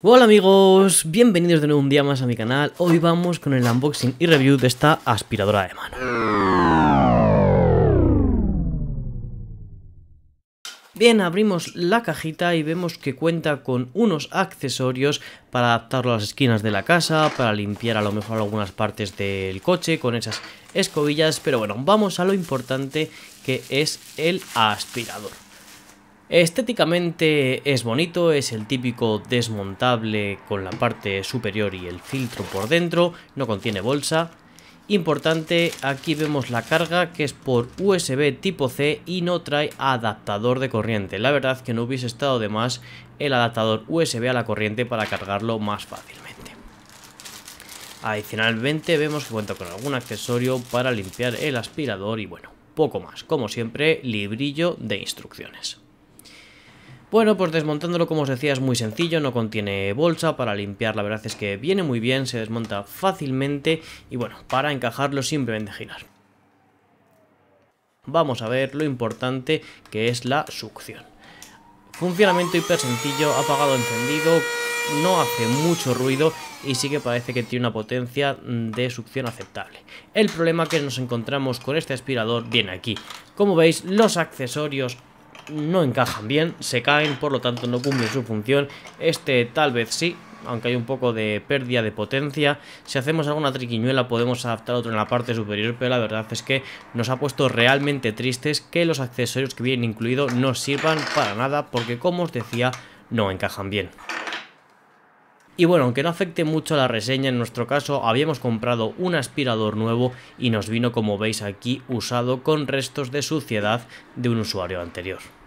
Hola amigos, bienvenidos de nuevo un día más a mi canal. Hoy vamos con el unboxing y review de esta aspiradora de mano. Bien, abrimos la cajita y vemos que cuenta con unos accesorios para adaptarlo a las esquinas de la casa, para limpiar a lo mejor algunas partes del coche con esas escobillas, pero bueno, vamos a lo importante que es el aspirador. Estéticamente es bonito, es el típico desmontable con la parte superior y el filtro por dentro, no contiene bolsa. Importante, aquí vemos la carga que es por USB tipo C y no trae adaptador de corriente. La verdad que no hubiese estado de más el adaptador USB a la corriente para cargarlo más fácilmente. Adicionalmente vemos que cuenta con algún accesorio para limpiar el aspirador y bueno, poco más. Como siempre, librillo de instrucciones. Bueno, pues desmontándolo como os decía es muy sencillo, no contiene bolsa para limpiar, la verdad es que viene muy bien, se desmonta fácilmente y bueno, para encajarlo simplemente girar. Vamos a ver lo importante que es la succión. Funcionamiento hiper sencillo, apagado, encendido, no hace mucho ruido y sí que parece que tiene una potencia de succión aceptable. El problema que nos encontramos con este aspirador viene aquí. Como veis, los accesorios no encajan bien, se caen, por lo tanto no cumplen su función. Este tal vez sí, aunque hay un poco de pérdida de potencia. Si hacemos alguna triquiñuela podemos adaptar otro en la parte superior, pero la verdad es que nos ha puesto realmente tristes que los accesorios que vienen incluidos no sirvan para nada, porque como os decía, no encajan bien. Y bueno, aunque no afecte mucho la reseña, en nuestro caso habíamos comprado un aspirador nuevo y nos vino como veis aquí usado con restos de suciedad de un usuario anterior.